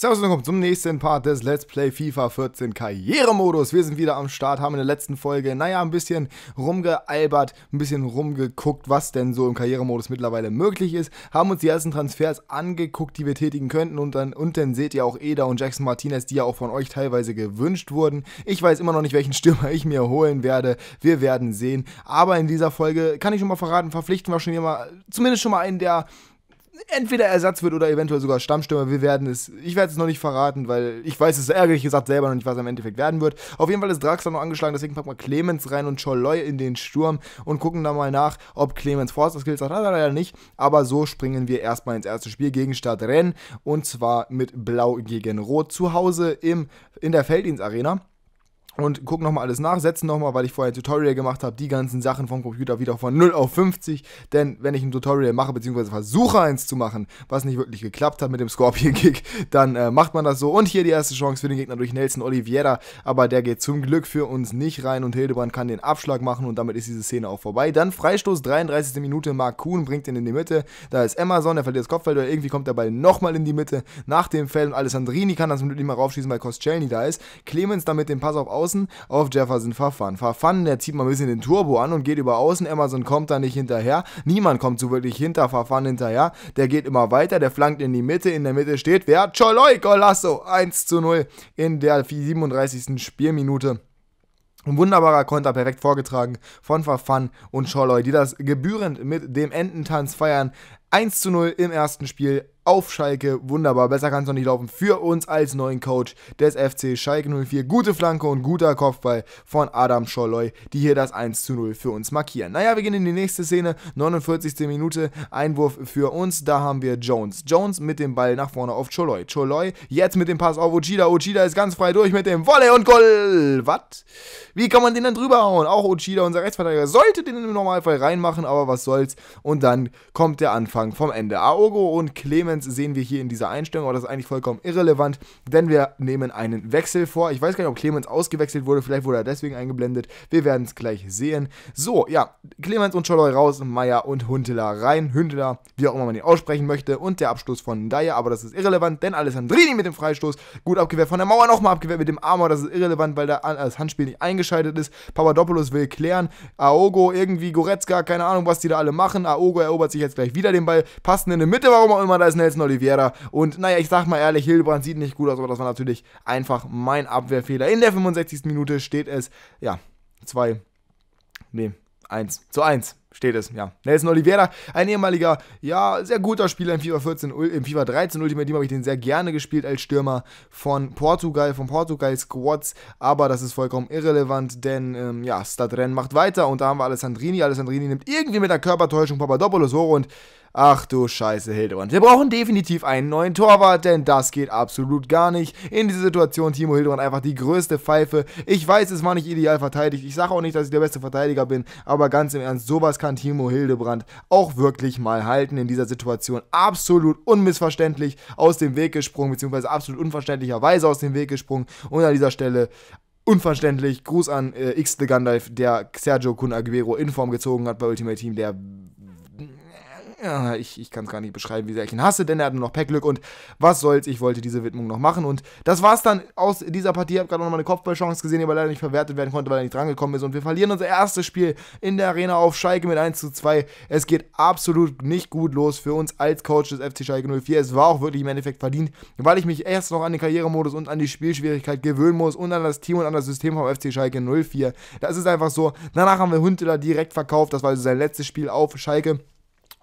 Servus und willkommen zum nächsten Part des Let's Play FIFA 14 Karrieremodus. Wir sind wieder am Start, haben in der letzten Folge, naja, ein bisschen rumgealbert, ein bisschen rumgeguckt, was denn so im Karrieremodus mittlerweile möglich ist, haben uns die ersten Transfers angeguckt, die wir tätigen könnten und dann, und dann seht ihr auch Eda und Jackson Martinez, die ja auch von euch teilweise gewünscht wurden. Ich weiß immer noch nicht, welchen Stürmer ich mir holen werde, wir werden sehen, aber in dieser Folge kann ich schon mal verraten, verpflichten wir schon immer, zumindest schon mal einen, der entweder Ersatz wird oder eventuell sogar Stammstürmer. Wir werden es, ich werde es noch nicht verraten, weil ich weiß es ärgerlich gesagt selber noch nicht, was er im Endeffekt werden wird. Auf jeden Fall ist Draxler noch angeschlagen, deswegen packen wir Clemens rein und Scholloy in den Sturm und gucken dann mal nach, ob Clemens Forster Skills hat. Hat er leider nicht, aber so springen wir erstmal ins erste Spiel gegen Start und zwar mit Blau gegen Rot zu Hause im, in der Arena und gucken nochmal alles nach, setzen nochmal, weil ich vorher ein Tutorial gemacht habe, die ganzen Sachen vom Computer wieder von 0 auf 50. Denn wenn ich ein Tutorial mache, beziehungsweise versuche eins zu machen, was nicht wirklich geklappt hat mit dem Scorpion-Kick, dann äh, macht man das so. Und hier die erste Chance für den Gegner durch Nelson Oliveira, aber der geht zum Glück für uns nicht rein und Hildebrand kann den Abschlag machen und damit ist diese Szene auch vorbei. Dann Freistoß, 33. Minute, Mark Kuhn bringt ihn in die Mitte, da ist Amazon, der verliert das Kopfball, oder irgendwie kommt der Ball nochmal in die Mitte nach dem Feld und Alessandrini kann das nicht mal raufschießen, weil Koscielny da ist. Clemens damit den Pass auf Aus außen auf Jefferson Verfahren. Verfahren, der zieht mal ein bisschen den Turbo an und geht über außen. Emerson kommt da nicht hinterher. Niemand kommt so wirklich hinter Verfahren hinterher. Der geht immer weiter, der flankt in die Mitte. In der Mitte steht wer? Choloi Golasso. 1 zu 0 in der 37. Spielminute. Ein wunderbarer Konter, perfekt vorgetragen von Verfan und Scholloy, die das gebührend mit dem Ententanz feiern. 1 zu 0 im ersten Spiel auf Schalke. Wunderbar, besser kann es noch nicht laufen für uns als neuen Coach des FC Schalke 04. Gute Flanke und guter Kopfball von Adam Scholloy, die hier das 1 zu 0 für uns markieren. Naja, wir gehen in die nächste Szene, 49. Minute, Einwurf für uns, da haben wir Jones. Jones mit dem Ball nach vorne auf Scholloy. Scholloy jetzt mit dem Pass auf Uchida. Uchida ist ganz frei durch mit dem Volley und Goal. Was? Wie kann man den dann drüber hauen? Auch Uchida, unser Rechtsverteidiger, sollte den im Normalfall reinmachen, aber was soll's. Und dann kommt der Anfang Anfang vom Ende. Aogo und Clemens sehen wir hier in dieser Einstellung, aber das ist eigentlich vollkommen irrelevant, denn wir nehmen einen Wechsel vor. Ich weiß gar nicht, ob Clemens ausgewechselt wurde, vielleicht wurde er deswegen eingeblendet. Wir werden es gleich sehen. So, ja, Clemens und Scholloy raus, Meier und Huntela rein. Huntela, wie auch immer man ihn aussprechen möchte, und der Abstoß von Dyer, aber das ist irrelevant, denn Alessandrini mit dem Freistoß, gut abgewehrt von der Mauer, nochmal abgewehrt mit dem Armor, das ist irrelevant, weil das Handspiel nicht eingeschaltet ist. Papadopoulos will klären, Aogo irgendwie, Goretzka, keine Ahnung, was die da alle machen. Aogo erobert sich jetzt gleich wieder den Ball passen in der Mitte, warum auch immer, da ist Nelson Oliveira. Und naja, ich sag mal ehrlich, Hildebrand sieht nicht gut aus, aber das war natürlich einfach mein Abwehrfehler. In der 65. Minute steht es, ja, 2, nee, 1 zu 1 steht es, ja. Nelson Oliveira, ein ehemaliger, ja, sehr guter Spieler im FIFA 14, im FIFA 13 Ultimate Team habe ich den sehr gerne gespielt als Stürmer von Portugal, von Portugal Squads, aber das ist vollkommen irrelevant, denn, ähm, ja, Stadren macht weiter und da haben wir Alessandrini, Alessandrini nimmt irgendwie mit der Körpertäuschung Papadopoulos hoch und Ach du Scheiße, Hildebrand. Wir brauchen definitiv einen neuen Torwart, denn das geht absolut gar nicht. In dieser Situation Timo Hildebrand einfach die größte Pfeife. Ich weiß, es war nicht ideal verteidigt. Ich sage auch nicht, dass ich der beste Verteidiger bin, aber ganz im Ernst, sowas kann Timo Hildebrand auch wirklich mal halten in dieser Situation. Absolut unmissverständlich aus dem Weg gesprungen, beziehungsweise absolut unverständlicherweise aus dem Weg gesprungen. Und an dieser Stelle unverständlich. Gruß an äh, X The Gandalf, der Sergio Kun Aguero in Form gezogen hat bei Ultimate Team, der ich, ich kann es gar nicht beschreiben, wie sehr ich ihn hasse, denn er hat nur noch Packglück und was soll's, ich wollte diese Widmung noch machen. Und das war's dann aus dieser Partie. Ich habe gerade noch mal eine Kopfballchance gesehen, die aber leider nicht verwertet werden konnte, weil er nicht drangekommen ist. Und wir verlieren unser erstes Spiel in der Arena auf Schalke mit 1 zu 2. Es geht absolut nicht gut los für uns als Coach des FC Schalke 04. Es war auch wirklich im Endeffekt verdient, weil ich mich erst noch an den Karrieremodus und an die Spielschwierigkeit gewöhnen muss und an das Team und an das System vom FC Schalke 04. Das ist einfach so. Danach haben wir Huntela direkt verkauft. Das war also sein letztes Spiel auf Schalke.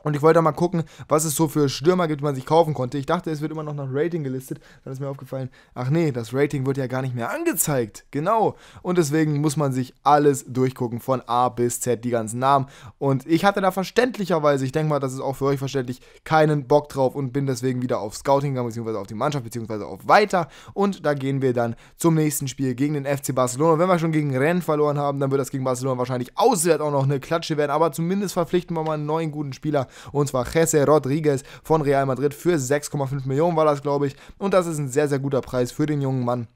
Und ich wollte mal gucken, was es so für Stürmer gibt, die man sich kaufen konnte. Ich dachte, es wird immer noch nach Rating gelistet. Dann ist mir aufgefallen, ach nee, das Rating wird ja gar nicht mehr angezeigt. Genau. Und deswegen muss man sich alles durchgucken, von A bis Z, die ganzen Namen. Und ich hatte da verständlicherweise, ich denke mal, das ist auch für euch verständlich, keinen Bock drauf und bin deswegen wieder auf Scouting gegangen, beziehungsweise auf die Mannschaft, beziehungsweise auf weiter. Und da gehen wir dann zum nächsten Spiel gegen den FC Barcelona. wenn wir schon gegen Rennes verloren haben, dann wird das gegen Barcelona wahrscheinlich auswärts auch noch eine Klatsche werden. Aber zumindest verpflichten wir mal einen neuen guten Spieler und zwar Jesse Rodriguez von Real Madrid für 6,5 Millionen war das, glaube ich. Und das ist ein sehr, sehr guter Preis für den jungen Mann.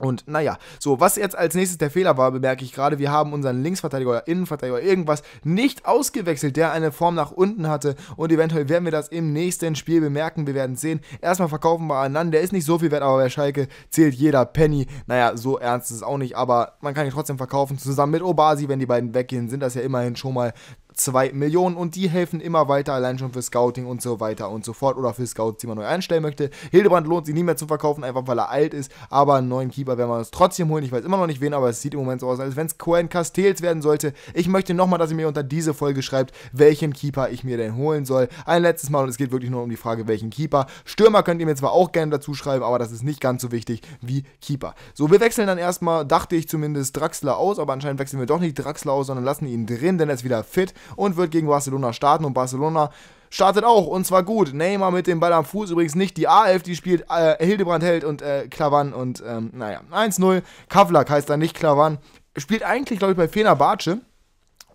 Und naja, so, was jetzt als nächstes der Fehler war, bemerke ich gerade, wir haben unseren Linksverteidiger oder Innenverteidiger irgendwas nicht ausgewechselt, der eine Form nach unten hatte und eventuell werden wir das im nächsten Spiel bemerken, wir werden sehen. Erstmal verkaufen wir Anan, der ist nicht so viel wert, aber bei Schalke zählt jeder Penny. Naja, so ernst ist es auch nicht, aber man kann ihn trotzdem verkaufen, zusammen mit Obasi, wenn die beiden weggehen, sind das ja immerhin schon mal 2 Millionen und die helfen immer weiter, allein schon für Scouting und so weiter und so fort oder für Scouts, die man neu einstellen möchte. Hildebrand lohnt sich nie mehr zu verkaufen, einfach weil er alt ist, aber einen neuen Keeper werden wir uns trotzdem holen. Ich weiß immer noch nicht wen, aber es sieht im Moment so aus, als wenn es Cohen Castells werden sollte. Ich möchte nochmal, dass ihr mir unter diese Folge schreibt, welchen Keeper ich mir denn holen soll. Ein letztes Mal und es geht wirklich nur um die Frage, welchen Keeper. Stürmer könnt ihr mir zwar auch gerne dazu schreiben, aber das ist nicht ganz so wichtig wie Keeper. So, wir wechseln dann erstmal, dachte ich zumindest, Draxler aus, aber anscheinend wechseln wir doch nicht Draxler aus, sondern lassen ihn drin, denn er ist wieder fit und wird gegen Barcelona starten und Barcelona startet auch und zwar gut. Neymar mit dem Ball am Fuß übrigens nicht die A11, die spielt äh, Hildebrand Held und äh, Klavan und ähm, naja, 1-0. Kavlak heißt da nicht Klavan. Spielt eigentlich, glaube ich, bei Fenerbahce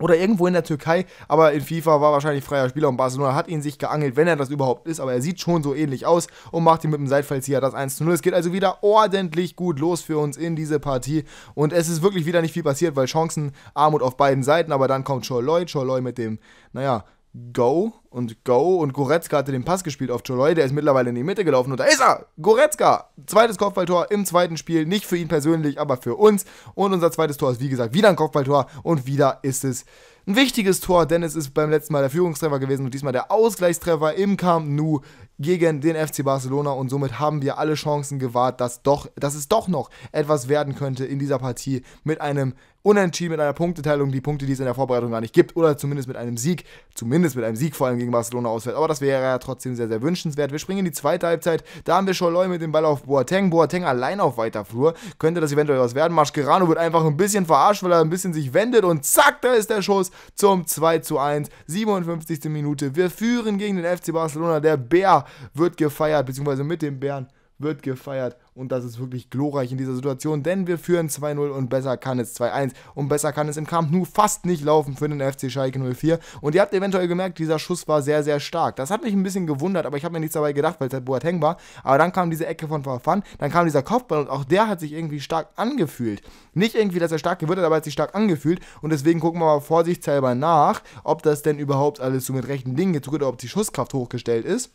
oder irgendwo in der Türkei, aber in FIFA war wahrscheinlich freier Spieler und Barcelona hat ihn sich geangelt, wenn er das überhaupt ist, aber er sieht schon so ähnlich aus und macht ihn mit dem Seitfallzieher das 1 zu 0. Es geht also wieder ordentlich gut los für uns in diese Partie und es ist wirklich wieder nicht viel passiert, weil Chancen, Armut auf beiden Seiten, aber dann kommt Scholloy, Scholloy mit dem, naja, Go und Go und Goretzka hatte den Pass gespielt auf Choloy, der ist mittlerweile in die Mitte gelaufen und da ist er! Goretzka! Zweites Kopfballtor im zweiten Spiel, nicht für ihn persönlich, aber für uns. Und unser zweites Tor ist wie gesagt wieder ein Kopfballtor und wieder ist es ein wichtiges Tor, denn es ist beim letzten Mal der Führungstreffer gewesen und diesmal der Ausgleichstreffer im Camp Nou gegen den FC Barcelona und somit haben wir alle Chancen gewahrt, dass, doch, dass es doch noch etwas werden könnte in dieser Partie mit einem Unentschieden, mit einer Punkteteilung, die Punkte, die es in der Vorbereitung gar nicht gibt oder zumindest mit einem Sieg, zumindest mit einem Sieg vor allem gegen Barcelona ausfällt. aber das wäre ja trotzdem sehr, sehr wünschenswert. Wir springen in die zweite Halbzeit, da haben wir Scholloy mit dem Ball auf Boateng, Boateng allein auf weiter Flur, könnte das eventuell was werden, Mascherano wird einfach ein bisschen verarscht, weil er ein bisschen sich wendet und zack, da ist der Schuss zum 2 zu 1, 57. Minute, wir führen gegen den FC Barcelona, der Bär wird gefeiert, beziehungsweise mit dem Bären wird gefeiert und das ist wirklich glorreich in dieser Situation, denn wir führen 2-0 und besser kann es 2-1 und besser kann es im Kampf nur fast nicht laufen für den FC Schalke 04 und ihr habt eventuell gemerkt, dieser Schuss war sehr, sehr stark. Das hat mich ein bisschen gewundert, aber ich habe mir nichts dabei gedacht, weil es halt Boateng war, aber dann kam diese Ecke von Verfan, dann kam dieser Kopfball und auch der hat sich irgendwie stark angefühlt. Nicht irgendwie, dass er stark gewirrt hat, aber er hat sich stark angefühlt und deswegen gucken wir mal vorsichtshalber nach, ob das denn überhaupt alles so mit rechten Dingen gezogen oder ob die Schusskraft hochgestellt ist.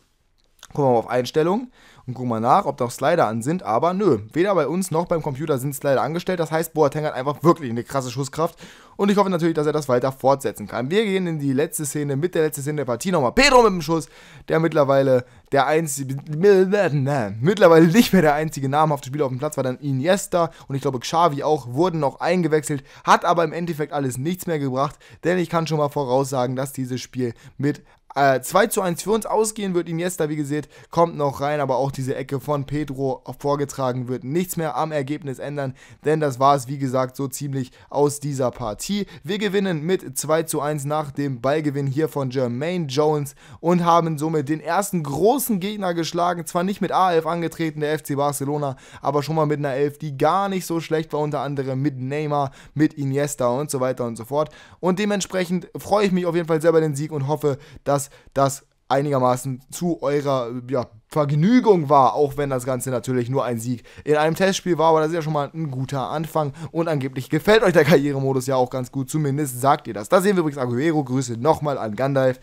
Gucken wir mal auf Einstellungen und gucken mal nach, ob da auch Slider an sind. Aber nö, weder bei uns noch beim Computer sind Slider angestellt. Das heißt, Boateng hat einfach wirklich eine krasse Schusskraft. Und ich hoffe natürlich, dass er das weiter fortsetzen kann. Wir gehen in die letzte Szene, mit der letzten Szene der Partie nochmal. Pedro mit dem Schuss, der mittlerweile der einzige, mittlerweile nicht mehr der einzige namhafte Spieler auf dem Platz war. Dann Iniesta und ich glaube Xavi auch wurden noch eingewechselt. Hat aber im Endeffekt alles nichts mehr gebracht, denn ich kann schon mal voraussagen, dass dieses Spiel mit äh, 2 zu 1 für uns ausgehen wird. Iniesta, wie gesehen, kommt noch rein, aber auch diese Ecke von Pedro vorgetragen wird. Nichts mehr am Ergebnis ändern, denn das war es, wie gesagt, so ziemlich aus dieser Partie. Wir gewinnen mit 2 zu 1 nach dem Ballgewinn hier von Jermaine Jones und haben somit den ersten großen Gegner geschlagen. Zwar nicht mit A11 angetreten, der FC Barcelona, aber schon mal mit einer 11, die gar nicht so schlecht war, unter anderem mit Neymar, mit Iniesta und so weiter und so fort. Und dementsprechend freue ich mich auf jeden Fall selber den Sieg und hoffe, dass dass das einigermaßen zu eurer ja, Vergnügung war, auch wenn das Ganze natürlich nur ein Sieg in einem Testspiel war, aber das ist ja schon mal ein guter Anfang und angeblich gefällt euch der Karrieremodus ja auch ganz gut, zumindest sagt ihr das. Da sehen wir übrigens Aguero, Grüße nochmal an Gandalf,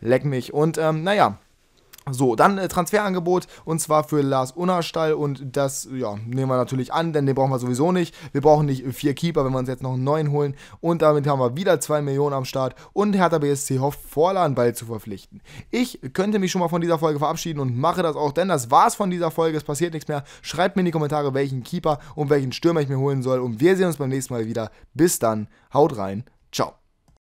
leck mich und ähm, naja, so, dann äh, Transferangebot und zwar für Lars Unnerstall und das ja, nehmen wir natürlich an, denn den brauchen wir sowieso nicht. Wir brauchen nicht vier Keeper, wenn wir uns jetzt noch einen neuen holen und damit haben wir wieder 2 Millionen am Start und Hertha BSC hofft, Vorladen bald zu verpflichten. Ich könnte mich schon mal von dieser Folge verabschieden und mache das auch, denn das war's von dieser Folge, es passiert nichts mehr. Schreibt mir in die Kommentare, welchen Keeper und welchen Stürmer ich mir holen soll und wir sehen uns beim nächsten Mal wieder. Bis dann, haut rein, ciao.